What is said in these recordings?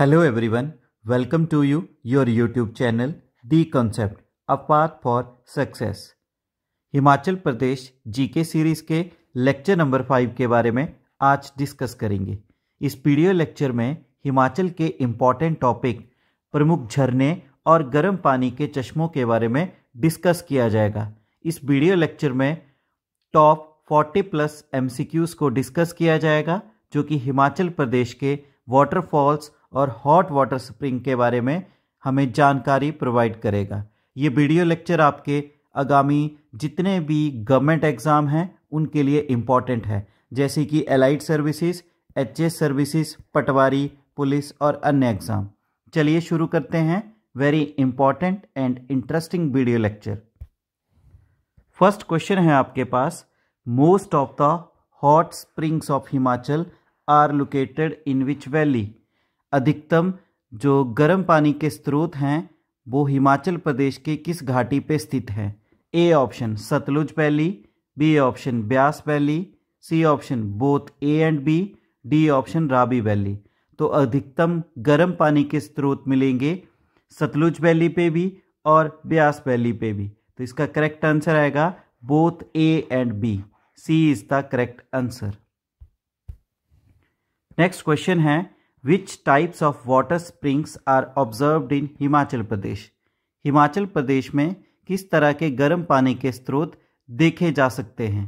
hello everyone welcome to you your YouTube channel the concept a path for success Himachal Pradesh GK series के lecture number five के बारे में आज discuss करेंगे इस पीडियो लेक्चर में हिमाचल के इम्पॉर्टेंट टॉपिक प्रमुख झरने और गर्म पानी के चश्मों के बारे में डिस्कस किया जाएगा इस वीडियो लेक्चर में टॉप 40 प्लस एमसीक्यूज़ को डिस्कस किया जाएगा जो कि हिमाचल प्रदेश के वाटरफॉल्स और हॉट वाटर स्प्रिंग के बारे में हमें जानकारी प्रोवाइड करेगा ये वीडियो लेक्चर आपके आगामी जितने भी गवर्नमेंट एग्ज़ाम हैं उनके लिए इम्पॉर्टेंट है जैसे कि allied services H S services patwari police और अन्य एग्ज़ाम चलिए शुरू करते हैं very important and interesting video lecture first question है आपके पास most of the hot springs of Himachal are located in which valley अधिकतम जो गर्म पानी के स्रोत हैं वो हिमाचल प्रदेश के किस घाटी पर स्थित हैं A option Sutlej valley B option Beas valley C option both A and B D option Ravi valley तो अधिकतम गर्म पानी के स्रोत मिलेंगे सतलुज वैली पे भी और ब्यास वैली पे भी तो इसका करेक्ट आंसर आएगा both A and B C is the correct answer next question है which types of water springs are observed in Himachal Pradesh Himachal Pradesh में किस तरह के गर्म पानी के स्रोत देखे जा सकते हैं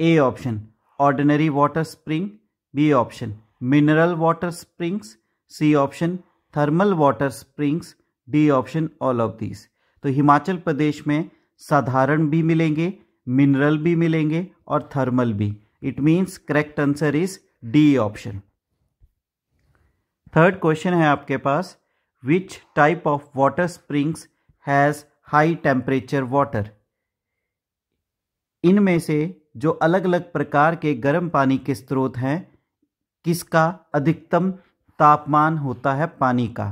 A option ordinary water spring B option mineral water springs C option thermal water springs D option all of these तो हिमाचल प्रदेश में साधारण भी मिलेंगे मिनरल भी मिलेंगे और थर्मल भी it means correct answer is D option third question है आपके पास which type of water springs has high temperature water इनमें से जो अलग अलग प्रकार के गर्म पानी के स्रोत हैं किसका अधिकतम तापमान होता है पानी का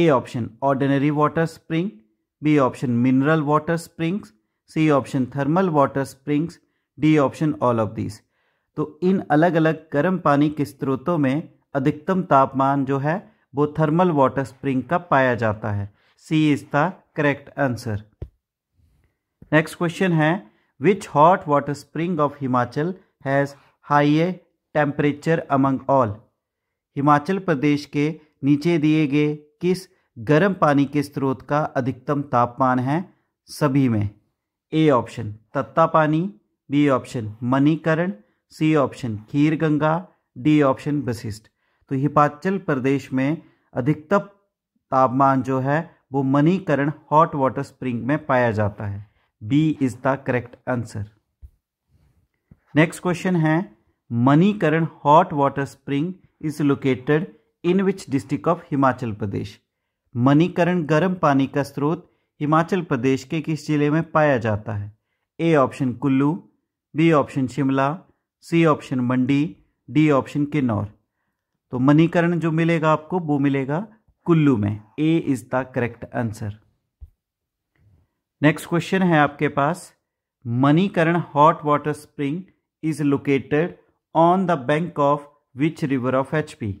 A option ordinary water spring B option mineral water springs C option thermal water springs D option all of this तो इन अलग अलग गर्म पानी के स्रोतों में अधिकतम तापमान जो है वो थर्मल वाटर स्प्रिंग का पाया जाता है C is the correct answer next question है which hot water spring of Himachal has हाइए temperature among all Himachal Pradesh के नीचे दिए गए किस गर्म पानी के स्रोत का अधिकतम तापमान है सभी में ए option तत्ता Pani B option Manikaran C option Kheer Ganga D option Vashisht तो हिमाचल प्रदेश में अधिकतम तापमान जो है वो मनीकरण हॉट वाटर स्प्रिंग में पाया जाता है B is the correct answer next question है Manikaran hot water spring is located in which district of Himachal Pradesh Manikaran गर्म पानी का स्रोत हिमाचल प्रदेश के किस जिले में पाया जाता है A option Kullu B option Shimla C option Mandi D option Kinnaur तो मणिकरण जो मिलेगा आपको वो मिलेगा कुल्लू में A is the correct answer next question है आपके पास Manikaran hot water spring is located on the bank of which river of H P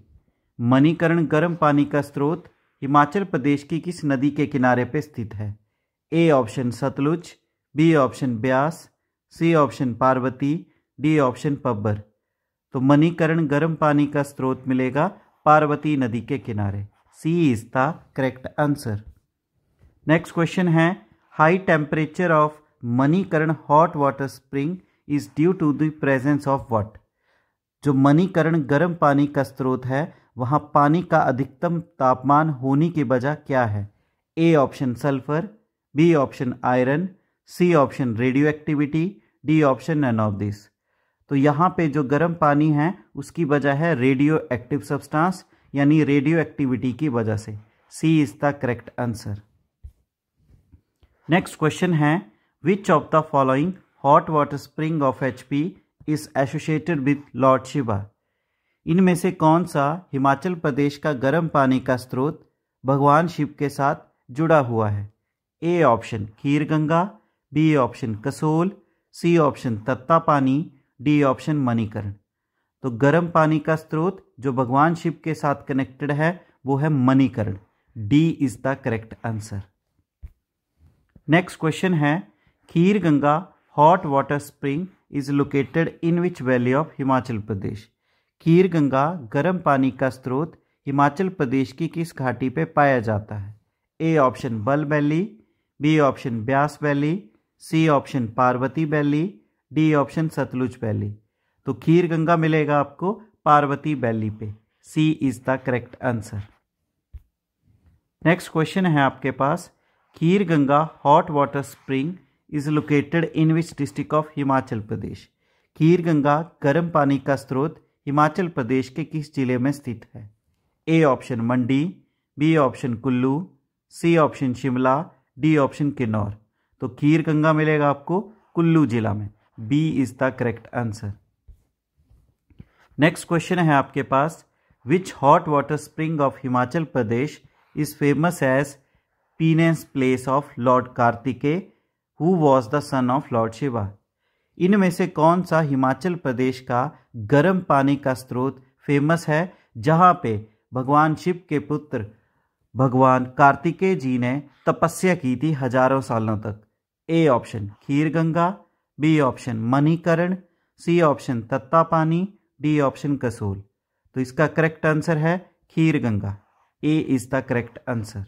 Manikaran गर्म पानी का स्रोत हिमाचल प्रदेश की किस नदी के किनारे पर स्थित है A option Sutlej B option Beas C option Parvati D option Pabbar तो मणिकरण गर्म पानी का स्रोत मिलेगा पार्वती नदी के किनारे C is the correct answer next question है high temperature of Manikaran hot water spring is due to the presence of what जो मणिकरण गर्म पानी का स्रोत है वहाँ पानी का अधिकतम तापमान होने की वजह क्या है A option sulphur B option iron C option radioactivity D option none of this तो यहाँ पे जो गर्म पानी है उसकी वजह है रेडियो एक्टिव सब्सटेंस यानी रेडियो एक्टिविटी की वजह से C is the correct answer next question है which of the following hot water spring of H P is associated with lord Shiva इनमें से कौन सा हिमाचल प्रदेश का गर्म पानी का स्रोत भगवान शिव के साथ जुड़ा हुआ है A option Kheer Ganga B option Kasol C option तत्ता Pani D option Manikaran तो गर्म पानी का स्रोत जो भगवान शिव के साथ कनेक्टेड है वो है Manikaran D is the correct answer next question है Kheer Ganga hot water spring is located in which valley of Himachal Pradesh Kheer Ganga गर्म पानी का स्रोत हिमाचल प्रदेश की किस घाटी पे पाया जाता है ए ऑप्शन बल valley B option Beas valley C option Parvati valley D option Sutlej valley तो खीर गंगा मिलेगा आपको पार्वती वैली पे C is the correct answer next question है आपके पास Kheer Ganga hot water spring is located in which district of Himachal Pradesh Kheer Ganga गर्म पानी का स्रोत हिमाचल प्रदेश के किस जिले में स्थित है A option Mandi B option Kullu C option Shimla D option Kinnaur तो खीर गंगा मिलेगा आपको कुल्लू जिला में B is the correct answer next question है आपके पास which hot water spring of Himachal Pradesh is famous as penance place of lord Kartikeya who was the son of lord Shiva इनमें से कौन सा हिमाचल प्रदेश का गर्म पानी का स्रोत फेमस है जहाँ पे भगवान शिव के पुत्र भगवान कार्तिकेय जी ने तपस्या की थी हजारों सालों तक A option Kheer Ganga B option Manikaran C option तत्ता Pani D option Kasol तो इसका करेक्ट आंसर है Kheer Ganga A is the correct answer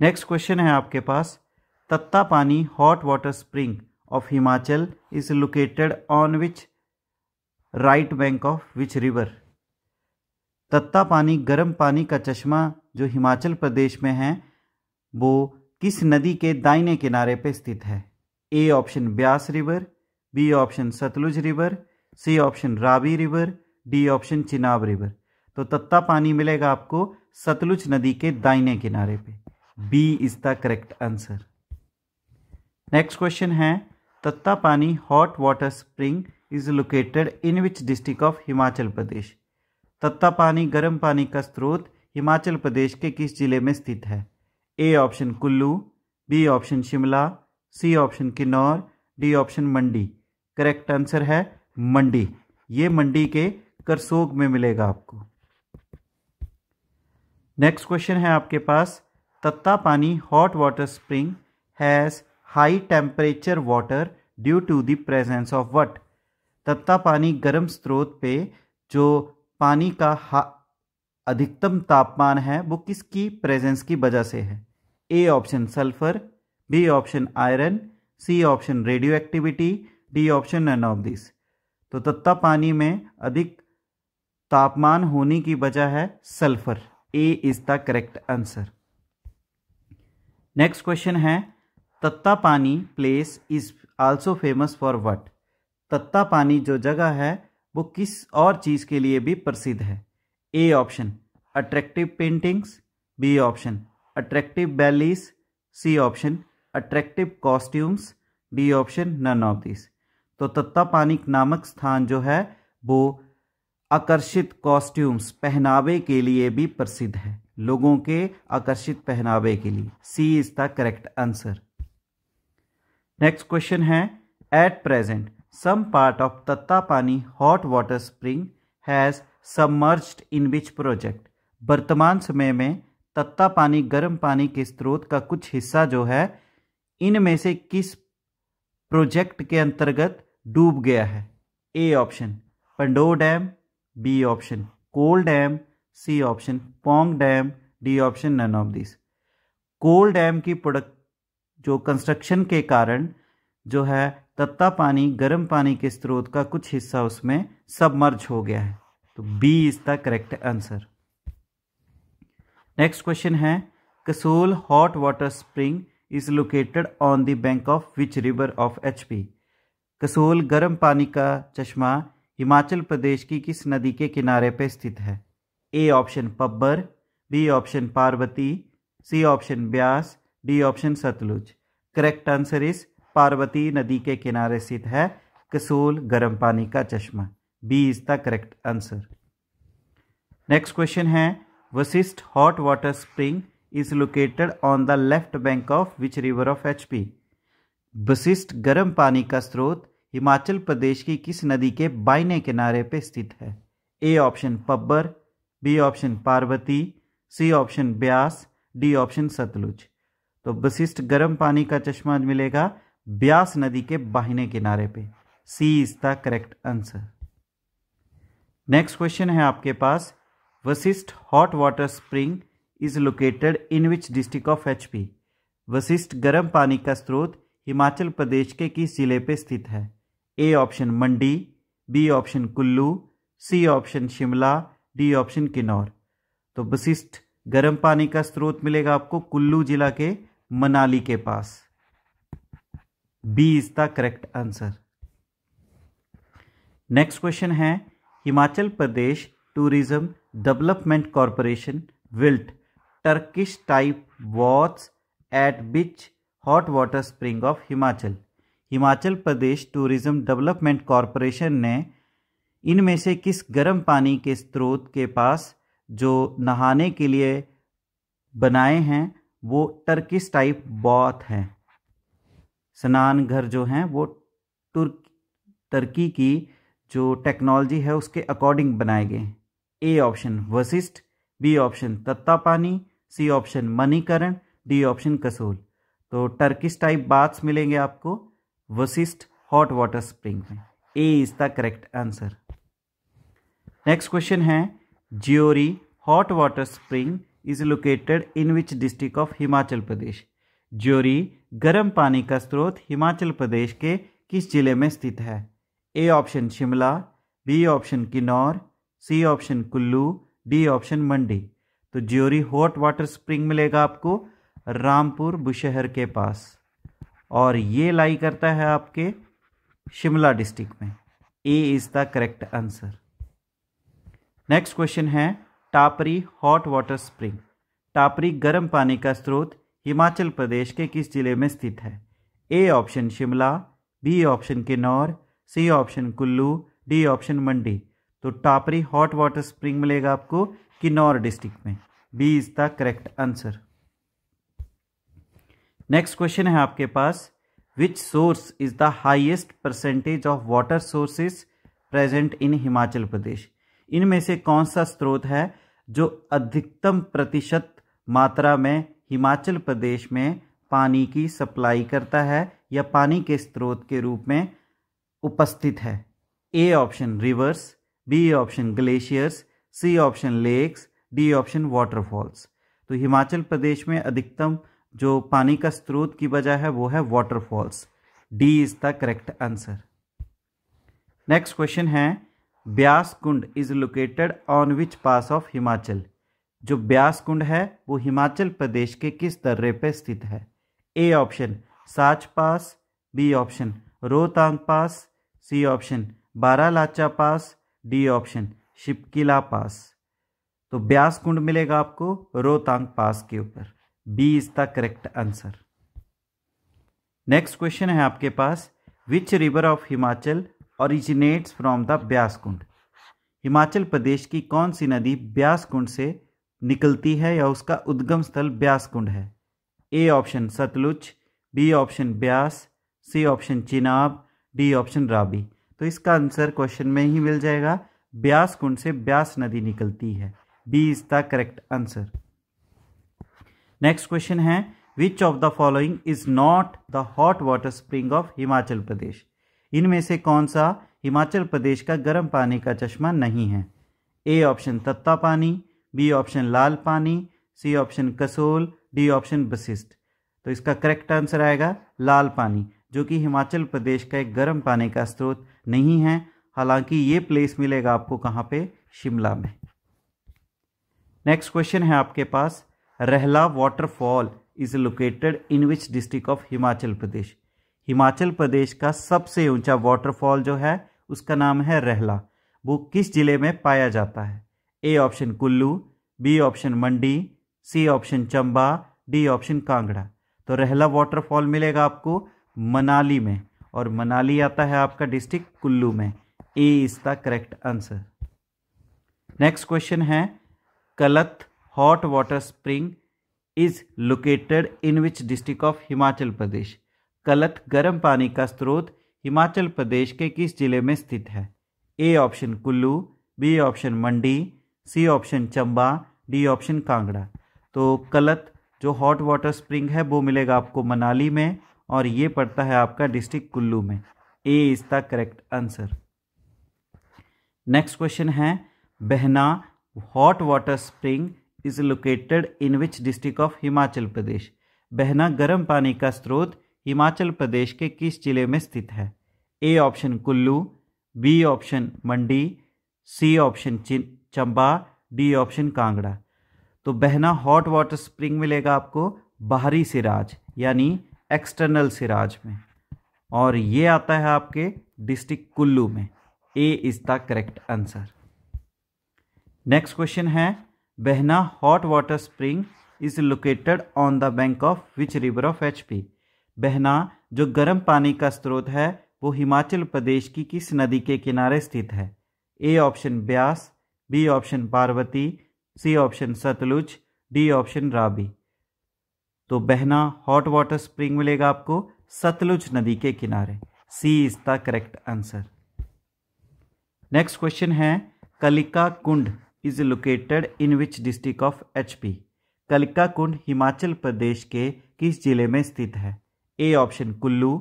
next question है आपके पास Tatta Pani hot water spring of Himachal is located on which right bank of which river Tatta Pani गर्म पानी का चश्मा जो हिमाचल प्रदेश में है वो किस नदी के दाइने किनारे पे स्थित है A option Beas river B option Sutlej river C option Ravi river D option Chenab river तो तत्ता पानी मिलेगा आपको सतलुज नदी के दाइने किनारे पे B is the correct answer next question है तत्ता Pani hot water spring is located in which district of Himachal Pradesh Tatta Pani गर्म पानी का स्रोत हिमाचल प्रदेश के किस जिले में स्थित है A option Kullu B option Shimla C option Kinnaur D option Mandi correct answer है मंडी ये मंडी के करसोग में मिलेगा आपको नेक्स्ट क्वेश्चन है आपके पास Tatta Pani hot water spring has high temperature water due to the presence of what तत्ता Pani गर्म स्रोत पे जो पानी का अधिकतम तापमान है वो किसकी प्रेजेंस की वजह से है A option sulphur B option iron C option radioactivity D option none of this तो तत्ता पानी में अधिक तापमान होने की वजह है sulphur A is the correct answer next question है तत्ता Tattapani place is also famous for what तत्ता Tattapani जो जगह है वो किस और चीज़ के लिए भी प्रसिद्ध है A option attractive paintings B option attractive bellies C option attractive costumes D option none of this तो तत्तापानिक नामक स्थान जो है वो आकर्षित कॉस्ट्यूम्स पहनावे के लिए भी प्रसिद्ध है लोगों के आकर्षित पहनावे के लिए C is the correct answer next question है at present some part of Tattapani hot water spring has submerged in which project वर्तमान समय में तत्ता पानी गर्म पानी के स्रोत का कुछ हिस्सा जो है इनमें से किस प्रोजेक्ट के अंतर्गत डूब गया है A option Pandoh dam B option Kol dam C option Pong dam D option none of this Kol dam की प्रोडक्ट जो कंस्ट्रक्शन के कारण जो है तत्ता पानी गर्म पानी के स्रोत का कुछ हिस्सा उसमें सबमर्ज हो गया है तो B is the correct answer next question है Kasol hot water spring is located on the bank of which river of H P Kasol गर्म पानी का चश्मा हिमाचल प्रदेश की किस नदी के किनारे पर स्थित है A option Pabbar B option Parvati C option Beas D option Sutlej correct answer इस पार्वती नदी के किनारे स्थित है कसोल गर्म पानी का चश्मा B is the correct answer next question है Vashisht hot water spring located on the left bank of which river of H P Vashisht गर्म पानी का स्रोत हिमाचल प्रदेश की किस नदी के बाइने किनारे पर स्थित है A option Pabbar B option Parvati C option Beas D option Sutlej तो वशिष्ठ गर्म पानी का चश्मा मिलेगा ब्यास नदी के बाहिने किनारे पे C is the correct answer next question है आपके पास Vashisht hot water spring is located in which district of HP Vashisht गर्म पानी का स्रोत हिमाचल प्रदेश के किस जिले पर स्थित है A option Mandi B option Kullu C option Shimla D option Kinnaur तो वशिष्ठ गर्म पानी का स्रोत मिलेगा आपको कुल्लू जिला के मनाली के पास B is the correct answer next question है Himachal Pradesh tourism development corporation built Turkish type वॉच at which hot water spring of Himachal Himachal Pradesh tourism development corporation ने इनमें से किस गर्म पानी के स्रोत के पास जो नहाने के लिए बनाए हैं वो टर्किश टाइप बॉथ हैं स्नान घर जो हैं वो तुर्क टर्की की जो टेक्नोलॉजी है उसके अकॉर्डिंग बनाए गए A option Vashisht B option तत्ता Tattapani C option Manikaran D option Kasol तो टर्किश टाइप बाथ्स मिलेंगे आपको वशिष्ठ हॉट वाटर स्प्रिंग में A is the correct answer next question है Jeori hot water spring is located in which district of Himachal Pradesh Jeori गर्म पानी का स्रोत हिमाचल प्रदेश के किस जिले में स्थित है A option Shimla B option Kinnaur C option Kullu D option Mandi तो ज्योरी हॉट वाटर स्प्रिंग मिलेगा आपको रामपुर बुशहर के पास और ये लाई करता है आपके शिमला डिस्ट्रिक्ट में A is the correct answer next question है Tapri hot water spring Tapri गर्म पानी का स्रोत हिमाचल प्रदेश के किस जिले में स्थित है A option Shimla B option Kinnaur C option Kullu D option Mandi तो टापरी हॉट वाटर स्प्रिंग मिलेगा आपको किन्नौर डिस्ट्रिक्ट में B is the correct answer next question है आपके पास which source is the highest percentage of water sources present in Himachal Pradesh इनमें से कौन सा स्रोत है जो अधिकतम प्रतिशत मात्रा में हिमाचल प्रदेश में पानी की सप्लाई करता है या पानी के स्रोत के रूप में उपस्थित है A option rivers B option glaciers C option lakes D option waterfalls तो हिमाचल प्रदेश में अधिकतम जो पानी का स्रोत की वजह है वो है waterfalls D is the correct answer next question है Beas Kund is located on which pass of Himachal जो ब्यास कुंड है वो हिमाचल प्रदेश के किस दर्रे पर स्थित है A option Sach pass B option Rohtang pass C option Baralacha pass D option Shipki La pass तो ब्यास कुंड मिलेगा आपको रोहतांग पास के ऊपर B is the correct answer next question है आपके पास which river of Himachal originates from the Beas Kund Himachal Pradesh की कौन सी नदी ब्यास कुंड से निकलती है या उसका उद्गम स्थल ब्यास कुंड है A option Sutlej B option Beas C option Chenab D option Ravi तो इसका आंसर क्वेश्चन में ही मिल जाएगा ब्यास कुंड से ब्यास नदी निकलती है B is the correct answer next question है which of the following is not the hot water spring of Himachal Pradesh इनमें से कौन सा हिमाचल प्रदेश का गर्म पानी का चश्मा नहीं है A option तत्ता Pani B option Lal Pani C option Kasol D option Vashisht तो इसका करेक्ट आंसर आएगा लाल पानी जो कि हिमाचल प्रदेश का एक गर्म पानी का स्रोत नहीं है हालांकि ये प्लेस मिलेगा आपको कहाँ पे शिमला में नेक्स्ट क्वेश्चन है आपके पास Rahla waterfall is located in which district of Himachal Pradesh Himachal Pradesh का सबसे ऊंचा वाटरफॉल जो है उसका नाम है रहला वो किस जिले में पाया जाता है A option Kullu B option Mandi C option Chamba D option Kangra तो रहला वाटरफॉल मिलेगा आपको मनाली में और मनाली आता है आपका डिस्ट्रिक्ट कुल्लू में A is the correct answer next question है Kalath hot water spring is located in which district of Himachal Pradesh Kalath गर्म पानी का स्रोत हिमाचल प्रदेश के किस जिले में स्थित है A option Kullu B option Mandi C option Chamba D option Kangra तो कलत जो हॉट वाटर स्प्रिंग है वो मिलेगा आपको मनाली में और ये पड़ता है आपका डिस्ट्रिक्ट कुल्लू में A is the correct answer next question है Bahna hot water spring is located in which district of Himachal Pradesh Bahna गर्म पानी का स्रोत हिमाचल प्रदेश के किस जिले में स्थित है A option Kullu B option Mandi C option Chamba D option Kangra तो बहना हॉट वाटर स्प्रिंग मिलेगा आपको बाहरी सिराज यानी एक्सटर्नल सिराज में और ये आता है आपके डिस्ट्रिक्ट कुल्लू में A is the correct answer next question है Bahna hot water spring is located on the bank of which river of H P Bahna जो गर्म पानी का स्रोत है वो हिमाचल प्रदेश की किस नदी के किनारे स्थित है A option Beas B option Parvati C option Sutlej D option Ravi तो बहना हॉट वाटर स्प्रिंग मिलेगा आपको सतलुज नदी के किनारे C is the correct answer next question है Kalika Kund is located in which district of HP Kalika Kund Himachal Pradesh के किस जिले में स्थित है A option Kullu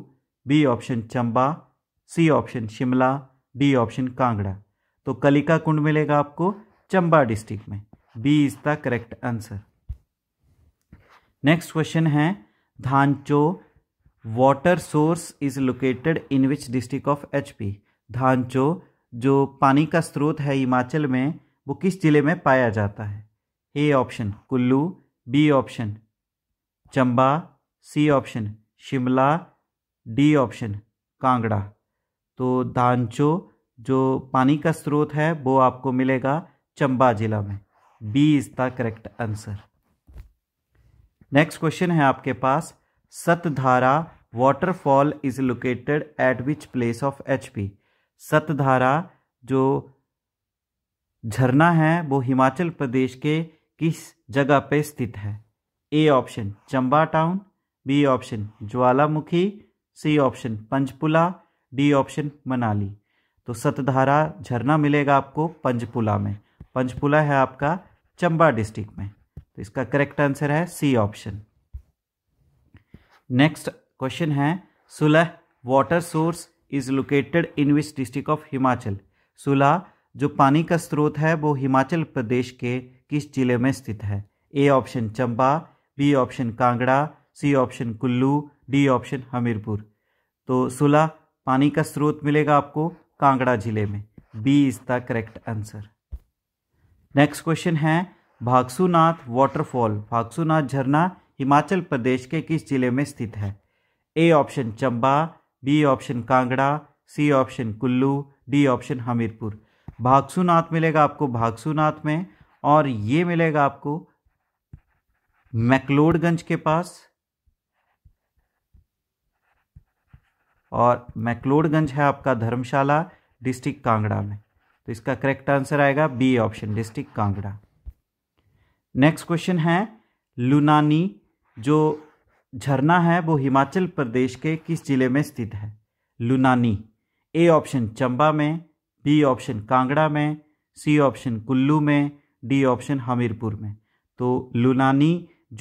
B option Chamba C option Shimla D option Kangra तो कलिका कुंड मिलेगा आपको चंबा डिस्ट्रिक्ट में B is the correct answer next question है Dhancho water source is located in which district of HP धानचो जो पानी का स्रोत है हिमाचल में वो किस जिले में पाया जाता है A option Kullu B option Chamba C option Shimla D option Kangra तो धानचो जो पानी का स्रोत है वो आपको मिलेगा चंबा जिला में B is the correct answer next question है आपके पास Satdhara waterfall is located at which place of H P Satdhara जो झरना है वो हिमाचल प्रदेश के किस जगह पे स्थित है A option Chamba town B option Jwalamukhi C option Panchpula D option Manali तो सतधारा झरना मिलेगा आपको पंचपुला में पंचपुला है आपका चंबा डिस्ट्रिक्ट में तो इसका करेक्ट आंसर है सी ऑप्शन नेक्स्ट क्वेश्चन है Sulah water source is located in which district of Himachal Sulah जो पानी का स्रोत है वो हिमाचल प्रदेश के किस जिले में स्थित है A option Chamba B option Kangra C option Kullu D option Hamirpur तो सुलह पानी का स्रोत मिलेगा आपको कांगड़ा जिले में B is the correct answer next question है भागसूनाथ वाटरफॉल भागसूनाथ झरना हिमाचल प्रदेश के किस जिले में स्थित है A option Chamba B option Kangra C option Kullu D option Hamirpur Bhagsunath मिलेगा आपको भागसुनाथ में और ये मिलेगा आपको मैकलोडगंज के पास और मैकलोडगंज है आपका धर्मशाला डिस्ट्रिक्ट कांगड़ा में तो इसका करेक्ट आंसर आएगा B option district Kangra next question है लुनानी जो झरना है वो हिमाचल प्रदेश के किस जिले में स्थित है लुनानी ए ऑप्शन चंबा में बी ऑप्शन कांगड़ा में सी ऑप्शन कुल्लू में डी ऑप्शन हमीरपुर में तो लुनानी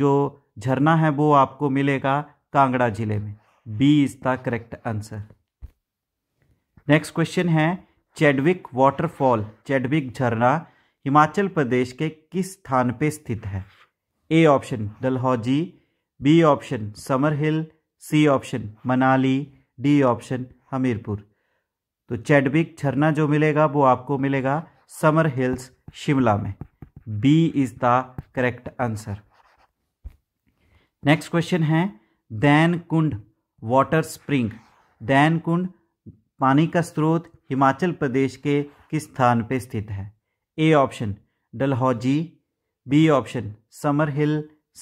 जो झरना है वो आपको मिलेगा कांगड़ा जिले में B is the correct answer next question है चेडविक वाटरफॉल चेडविक झरना हिमाचल प्रदेश के किस स्थान पर स्थित है A option Dalhousie B option Summer Hill C option Manali D option Hamirpur तो चैडबिक झरना जो मिलेगा वो आपको मिलेगा समर हिल्स शिमला में B is the correct answer next question है दैन कुंड वाटर स्प्रिंग दैन कुंड पानी का स्रोत हिमाचल प्रदेश के किस स्थान पर स्थित है A option Dalhousie B option Summer Hill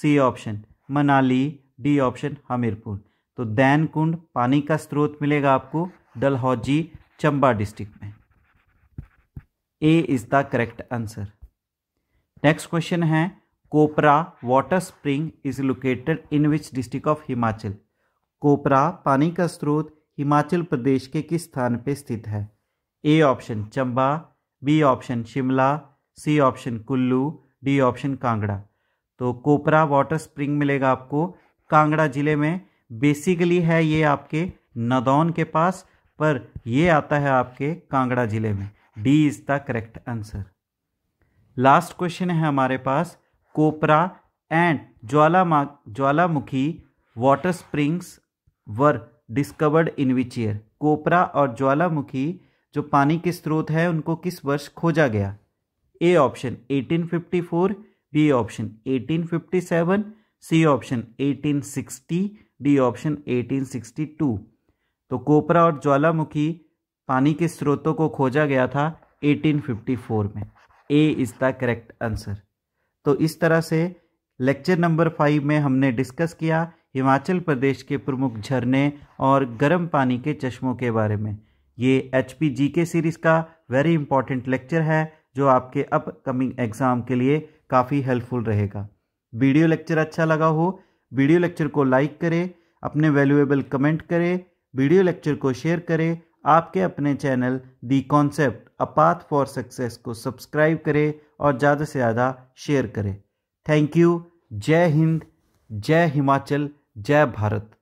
C option Manali D option Hamirpur तो दैन कुंड पानी का स्रोत मिलेगा आपको डलहौजी चंबा डिस्ट्रिक्ट में A is the correct answer next question है Kopra water spring is located in which district of Himachal Kopra पानी का स्रोत हिमाचल प्रदेश के किस स्थान पर स्थित है A option Chamba B option Shimla C option Kullu D option Kangra तो कोपरा वाटर स्प्रिंग मिलेगा आपको कांगड़ा जिले में बेसिकली है ये आपके नदौन के पास पर ये आता है आपके कांगड़ा जिले में D is the correct answer last question है हमारे पास Kopra and Jwala Jwalamukhi water springs were discovered in which year Kopra और ज्वालामुखी जो पानी के स्रोत है उनको किस वर्ष खोजा गया A option 1854 B option 1857 C option 1860 D option 1862 तो कोपरा और ज्वालामुखी पानी के स्रोतों को खोजा गया था 1854 में A is the correct answer तो इस तरह से लेक्चर नंबर फाइव में हमने डिस्कस किया हिमाचल प्रदेश के प्रमुख झरने और गर्म पानी के चश्मों के बारे में ये एच पी जी के सीरीज़ का वेरी इंपॉर्टेंट लेक्चर है जो आपके अपकमिंग एग्ज़ाम के लिए काफ़ी हेल्पफुल रहेगा वीडियो लेक्चर अच्छा लगा हो वीडियो लेक्चर को लाइक करें अपने वैल्यूएबल कमेंट करें वीडियो लेक्चर को शेयर करें आपके अपने channel the concept a path for success को सब्सक्राइब करें और ज़्यादा से ज़्यादा शेयर करें थैंक यू जय हिंद जय हिमाचल जय भारत